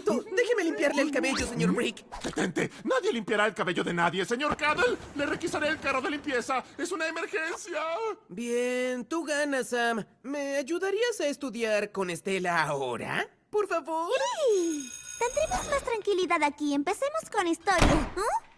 Déjeme limpiarle el cabello, señor Brick. Mm. Detente. Nadie limpiará el cabello de nadie, señor Cadell. Le requisaré el carro de limpieza. Es una emergencia. Bien, tú ganas, Sam. ¿Me ayudarías a estudiar con Estela ahora? Por favor. Sí. Tendremos más tranquilidad aquí. Empecemos con historia. ¿eh?